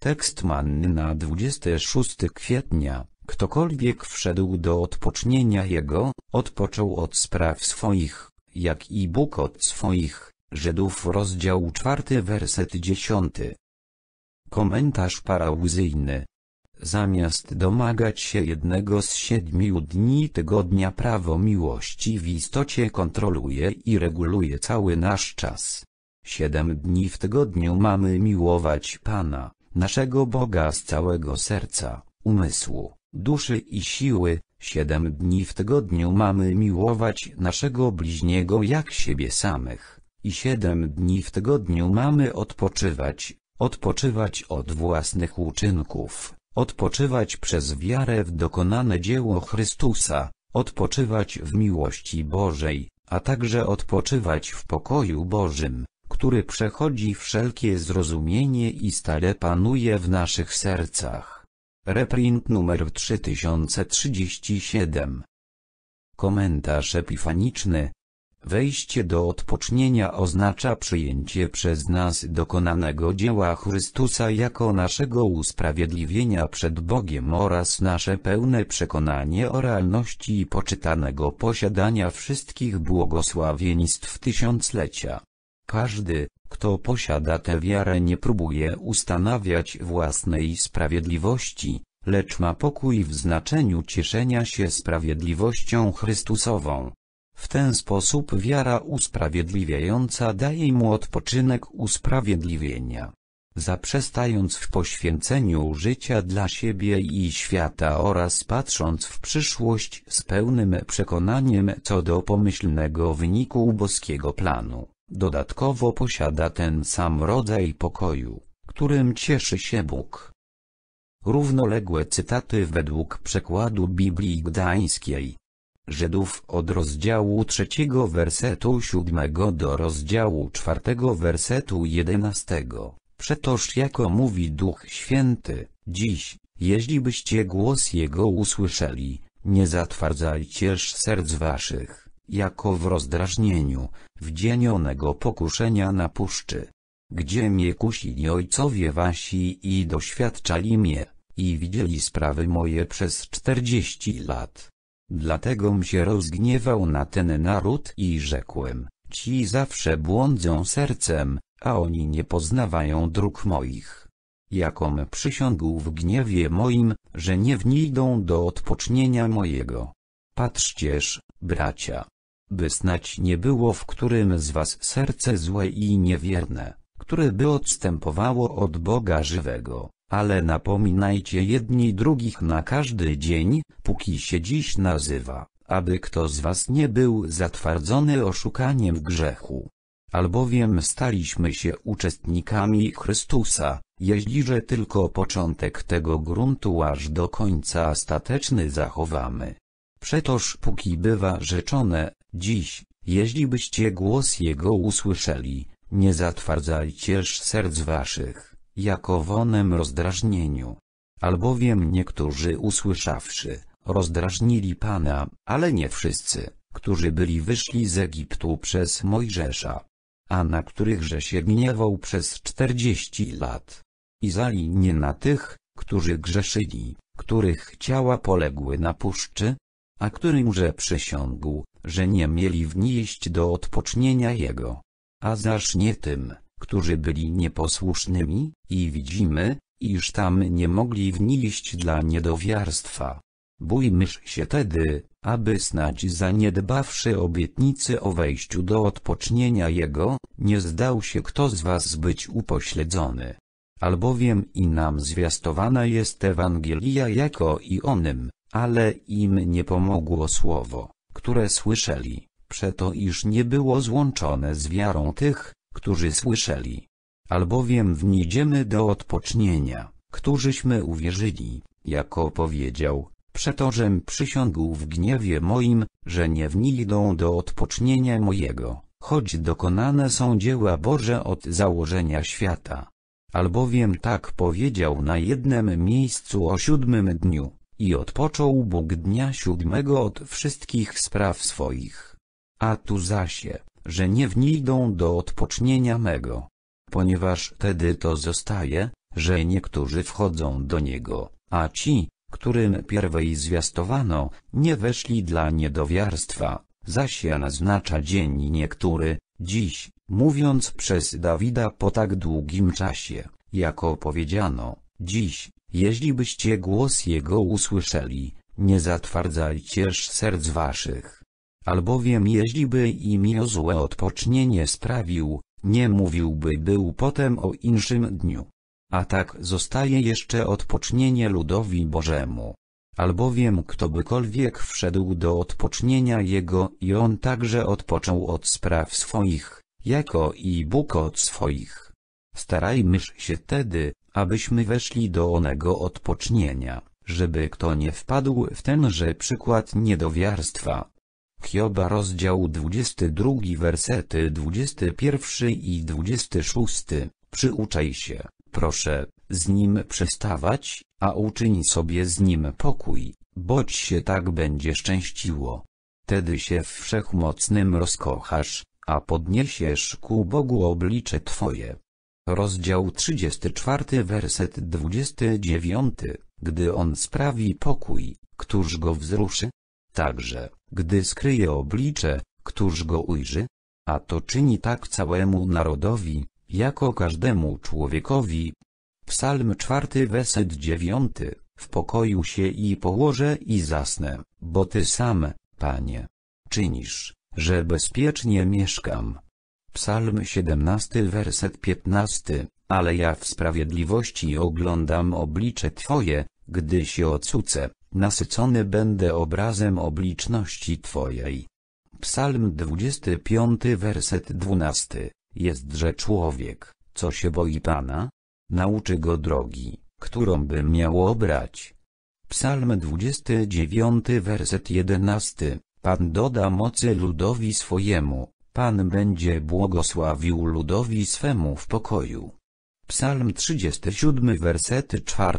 Tekst manny na 26 kwietnia, ktokolwiek wszedł do odpocznienia jego, odpoczął od spraw swoich, jak i Bóg od swoich, Żydów rozdział 4 werset 10. Komentarz parałzyjny. Zamiast domagać się jednego z siedmiu dni tygodnia prawo miłości w istocie kontroluje i reguluje cały nasz czas. Siedem dni w tygodniu mamy miłować Pana naszego Boga z całego serca, umysłu, duszy i siły, siedem dni w tygodniu mamy miłować naszego bliźniego jak siebie samych, i siedem dni w tygodniu mamy odpoczywać, odpoczywać od własnych uczynków, odpoczywać przez wiarę w dokonane dzieło Chrystusa, odpoczywać w miłości Bożej, a także odpoczywać w pokoju Bożym, który przechodzi wszelkie zrozumienie i stale panuje w naszych sercach. Reprint numer 3037 Komentarz epifaniczny Wejście do odpocznienia oznacza przyjęcie przez nas dokonanego dzieła Chrystusa jako naszego usprawiedliwienia przed Bogiem oraz nasze pełne przekonanie o realności i poczytanego posiadania wszystkich błogosławieństw tysiąclecia. Każdy, kto posiada tę wiarę nie próbuje ustanawiać własnej sprawiedliwości, lecz ma pokój w znaczeniu cieszenia się sprawiedliwością Chrystusową. W ten sposób wiara usprawiedliwiająca daje mu odpoczynek usprawiedliwienia. Zaprzestając w poświęceniu życia dla siebie i świata oraz patrząc w przyszłość z pełnym przekonaniem co do pomyślnego wyniku boskiego planu. Dodatkowo posiada ten sam rodzaj pokoju, którym cieszy się Bóg. Równoległe cytaty według przekładu Biblii Gdańskiej. Żydów od rozdziału trzeciego wersetu siódmego do rozdziału czwartego wersetu jedenastego. Przetoż jako mówi Duch Święty, dziś, jeśli byście głos Jego usłyszeli, nie zatwardzajcież serc waszych jako w rozdrażnieniu, wdzienionego pokuszenia na puszczy. Gdzie mnie kusili ojcowie wasi i doświadczali mnie, i widzieli sprawy moje przez czterdzieści lat. Dlategom się rozgniewał na ten naród i rzekłem, ci zawsze błądzą sercem, a oni nie poznawają dróg moich. Jakom przysiągł w gniewie moim, że nie wnijdą do odpocznienia mojego. Patrzcież, bracia, by snać nie było w którym z was serce złe i niewierne, które by odstępowało od Boga żywego, ale napominajcie jedni drugich na każdy dzień, póki się dziś nazywa, aby kto z was nie był zatwardzony oszukaniem grzechu. Albowiem staliśmy się uczestnikami Chrystusa, jeśli że tylko początek tego gruntu aż do końca ostateczny zachowamy. Przetoż póki bywa rzeczone, Dziś, jeśli byście głos Jego usłyszeli, nie zatwardzajcież serc waszych, jako w onem rozdrażnieniu. Albowiem niektórzy usłyszawszy, rozdrażnili Pana, ale nie wszyscy, którzy byli wyszli z Egiptu przez Mojżesza, a na którychże się gniewał przez czterdzieści lat. I zali nie na tych, którzy grzeszyli, których ciała poległy na puszczy, a którymże przysiągł, że nie mieli wnieść do odpocznienia jego. A zaż nie tym, którzy byli nieposłusznymi, i widzimy, iż tam nie mogli wnieść dla niedowiarstwa. Bójmyż się tedy, aby snadź zaniedbawszy obietnicy o wejściu do odpocznienia jego, nie zdał się kto z was być upośledzony. Albowiem i nam zwiastowana jest Ewangelia jako i onym, ale im nie pomogło słowo które słyszeli, przeto iż nie było złączone z wiarą tych, którzy słyszeli. Albowiem wnijdziemy do odpocznienia, którzyśmy uwierzyli, jako powiedział, przetożem przysiągł w gniewie moim, że nie wnijdą do odpocznienia mojego, choć dokonane są dzieła Boże od założenia świata. Albowiem tak powiedział na jednym miejscu o siódmym dniu, i odpoczął Bóg dnia siódmego od wszystkich spraw swoich. A tu zasie, że nie wnidą do odpocznienia mego. Ponieważ tedy to zostaje, że niektórzy wchodzą do niego, a ci, którym pierwej zwiastowano, nie weszli dla niedowiarstwa, Zasie naznacza dzień niektóry, dziś, mówiąc przez Dawida po tak długim czasie, jako powiedziano, dziś, Jeźlibyście głos Jego usłyszeli, nie zatwardzajcież serc waszych. Albowiem jeźliby im złe odpocznienie sprawił, nie mówiłby był potem o inszym dniu. A tak zostaje jeszcze odpocznienie ludowi Bożemu. Albowiem kto bykolwiek wszedł do odpocznienia jego i on także odpoczął od spraw swoich, jako i Bóg od swoich. Starajmy się tedy, abyśmy weszli do onego odpocznienia, żeby kto nie wpadł w tenże przykład niedowiarstwa. Hioba rozdział 22 wersety 21 i 26. Przyuczaj się, proszę, z nim przestawać, a uczyń sobie z nim pokój, boć się tak będzie szczęściło. Tedy się w wszechmocnym rozkochasz, a podniesiesz ku Bogu oblicze Twoje. Rozdział 34 werset 29 Gdy on sprawi pokój, któż go wzruszy? Także, gdy skryje oblicze, któż go ujrzy? A to czyni tak całemu narodowi, jako każdemu człowiekowi. Psalm 4 werset 9 W pokoju się i położę i zasnę, bo Ty sam, Panie, czynisz, że bezpiecznie mieszkam. Psalm 17 werset 15, ale ja w sprawiedliwości oglądam oblicze Twoje, gdy się ocucę, nasycony będę obrazem obliczności Twojej. Psalm 25 werset 12, jestże człowiek, co się boi Pana? Nauczy go drogi, którą by miał obrać. Psalm 29 werset 11, Pan doda mocy ludowi swojemu, Pan będzie błogosławił ludowi swemu w pokoju. Psalm 37 wersety 4,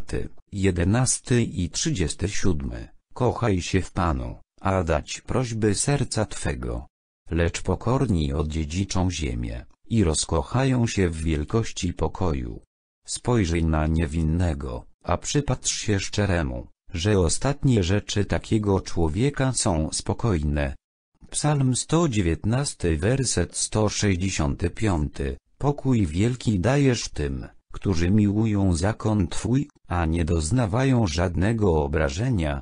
11 i 37. Kochaj się w Panu, a dać prośby serca Twego. Lecz pokorni odziedziczą ziemię, i rozkochają się w wielkości pokoju. Spojrzyj na niewinnego, a przypatrz się szczeremu, że ostatnie rzeczy takiego człowieka są spokojne, Psalm 119 werset 165 Pokój wielki dajesz tym, którzy miłują zakon Twój, a nie doznawają żadnego obrażenia.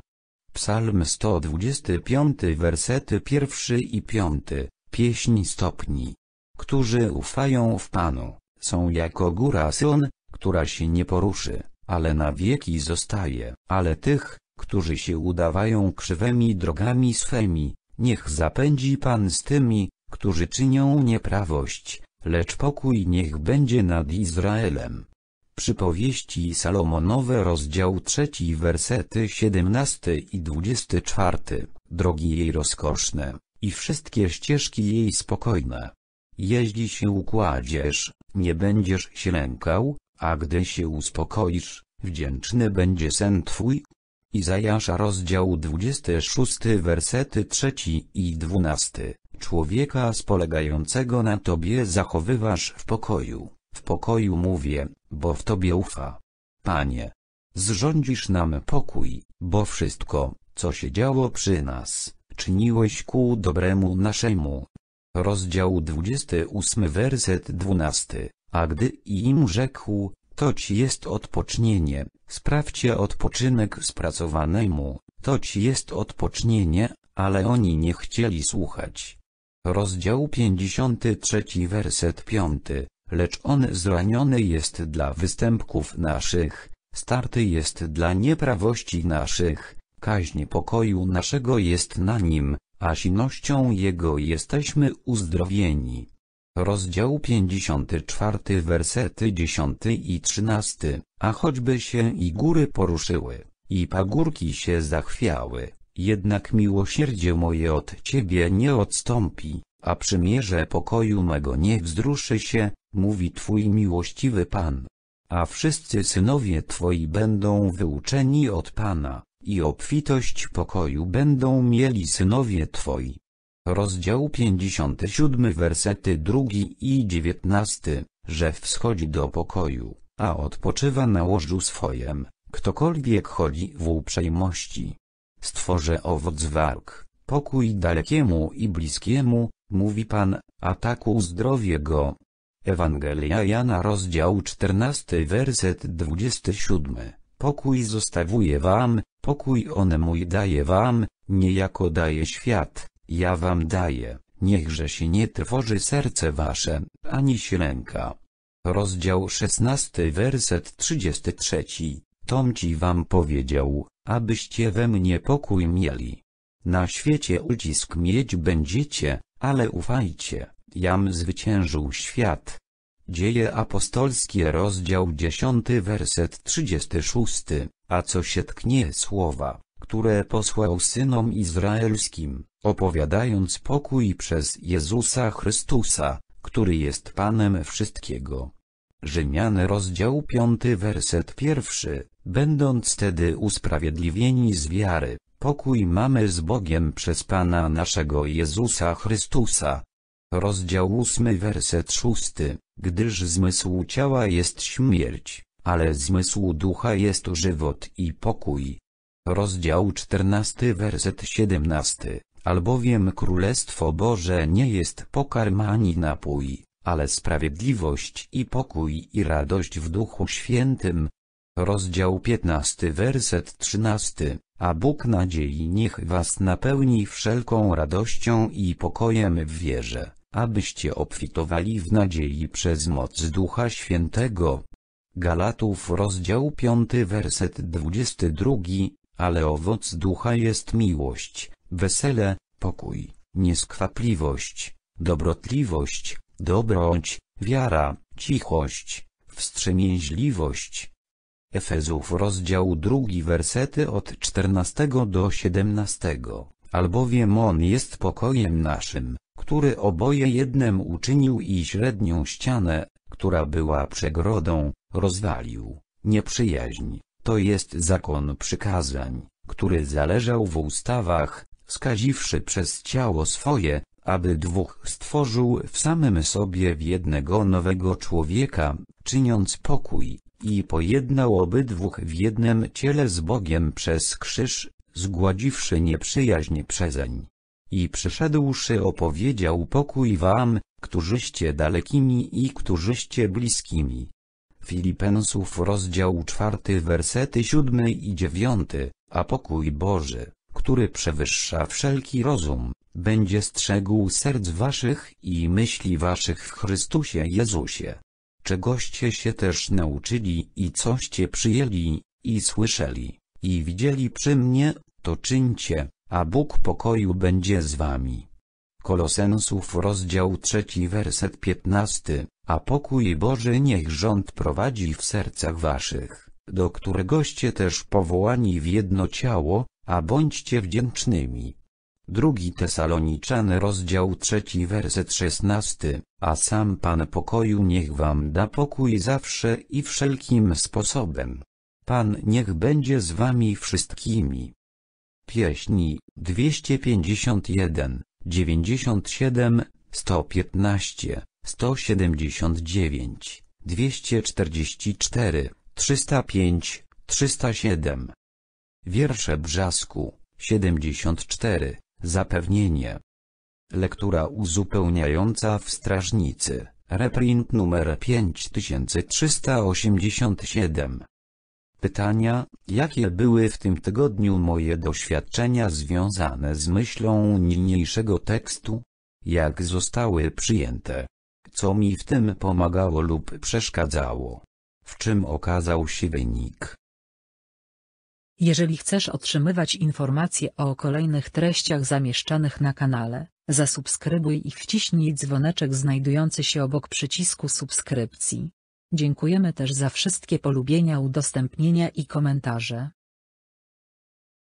Psalm 125 wersety pierwszy i piąty, pieśń stopni. Którzy ufają w Panu, są jako góra Sion, która się nie poruszy, ale na wieki zostaje. Ale tych, którzy się udawają krzywymi drogami swemi, niech zapędzi Pan z tymi, którzy czynią nieprawość, lecz pokój niech będzie nad Izraelem. Przypowieści Salomonowe rozdział 3 wersety 17 i 24, drogi jej rozkoszne, i wszystkie ścieżki jej spokojne. Jeśli się układziesz, nie będziesz się lękał, a gdy się uspokoisz, wdzięczny będzie sen twój, Izajasza rozdział 26 wersety 3 i 12. Człowieka spolegającego na Tobie zachowywasz w pokoju, w pokoju mówię, bo w Tobie ufa. Panie, zrządzisz nam pokój, bo wszystko, co się działo przy nas, czyniłeś ku dobremu naszemu. Rozdział 28 werset 12, a gdy im rzekł, Toć jest odpocznienie, sprawdźcie odpoczynek spracowanemu, toć jest odpocznienie, ale oni nie chcieli słuchać. Rozdział 53 werset 5, lecz on zraniony jest dla występków naszych, starty jest dla nieprawości naszych, kaźń pokoju naszego jest na nim, a sinością jego jesteśmy uzdrowieni rozdział 54 wersety 10 i 13, a choćby się i góry poruszyły, i pagórki się zachwiały, jednak miłosierdzie moje od Ciebie nie odstąpi, a przymierze pokoju mego nie wzruszy się, mówi Twój miłościwy Pan. A wszyscy synowie Twoi będą wyuczeni od Pana, i obfitość pokoju będą mieli synowie Twoi rozdział 57 wersety 2 i 19, że wschodzi do pokoju, a odpoczywa na łożu swojem, ktokolwiek chodzi w uprzejmości. Stworzę owoc warg, pokój dalekiemu i bliskiemu, mówi Pan, a tak uzdrowie go. Ewangelia Jana rozdział 14 werset 27 Pokój zostawuję wam, pokój on mój daje wam, niejako daje świat. Ja wam daję, niechże się nie trwoży serce wasze, ani się lęka. Rozdział 16 werset 33, Tom ci wam powiedział, abyście we mnie pokój mieli. Na świecie ucisk mieć będziecie, ale ufajcie, jam zwyciężył świat. Dzieje apostolskie rozdział 10 werset 36, a co się tknie słowa, które posłał synom izraelskim, opowiadając pokój przez Jezusa Chrystusa, który jest Panem wszystkiego. Rzymian rozdział 5 werset pierwszy, będąc tedy usprawiedliwieni z wiary, pokój mamy z Bogiem przez Pana naszego Jezusa Chrystusa. Rozdział 8 werset 6, gdyż zmysł ciała jest śmierć, ale zmysł ducha jest żywot i pokój rozdział 14 werset 17, albowiem Królestwo Boże nie jest pokarm ani napój, ale sprawiedliwość i pokój i radość w Duchu Świętym. Rozdział 15 werset 13, a Bóg nadziei niech was napełni wszelką radością i pokojem w wierze, abyście obfitowali w nadziei przez moc Ducha Świętego. Galatów rozdział 5 werset 22, ale owoc ducha jest miłość, wesele, pokój, nieskwapliwość, dobrotliwość, dobroć, wiara, cichość, wstrzemięźliwość. Efezów rozdział 2 wersety od 14 do 17. Albowiem On jest pokojem naszym, który oboje jednem uczynił i średnią ścianę, która była przegrodą, rozwalił, nieprzyjaźń, to jest zakon przykazań, który zależał w ustawach, skaziwszy przez ciało swoje, aby dwóch stworzył w samym sobie w jednego nowego człowieka, czyniąc pokój, i pojednał obydwóch w jednym ciele z Bogiem przez krzyż, zgładziwszy nieprzyjaźń przezeń. I przyszedłszy opowiedział pokój wam, którzyście dalekimi i którzyście bliskimi. Filipensów rozdział 4 wersety 7 i 9, a pokój Boży, który przewyższa wszelki rozum, będzie strzegł serc waszych i myśli waszych w Chrystusie Jezusie. Czegoście się też nauczyli i coście przyjęli, i słyszeli, i widzieli przy mnie, to czyńcie, a Bóg pokoju będzie z wami. Kolosensów rozdział 3 werset 15 a pokój Boży niech rząd prowadzi w sercach waszych, do któregoście też powołani w jedno ciało, a bądźcie wdzięcznymi. Drugi Tesaloniczan rozdział trzeci werset szesnasty, a sam Pan pokoju niech wam da pokój zawsze i wszelkim sposobem. Pan niech będzie z wami wszystkimi. Pieśni 251, 97, 115 179, 244, 305, 307. Wiersze Brzasku, 74, zapewnienie. Lektura uzupełniająca w strażnicy, reprint numer 5387. Pytania, jakie były w tym tygodniu moje doświadczenia związane z myślą niniejszego tekstu? Jak zostały przyjęte? co mi w tym pomagało lub przeszkadzało. W czym okazał się wynik? Jeżeli chcesz otrzymywać informacje o kolejnych treściach zamieszczanych na kanale, zasubskrybuj i wciśnij dzwoneczek znajdujący się obok przycisku subskrypcji. Dziękujemy też za wszystkie polubienia, udostępnienia i komentarze.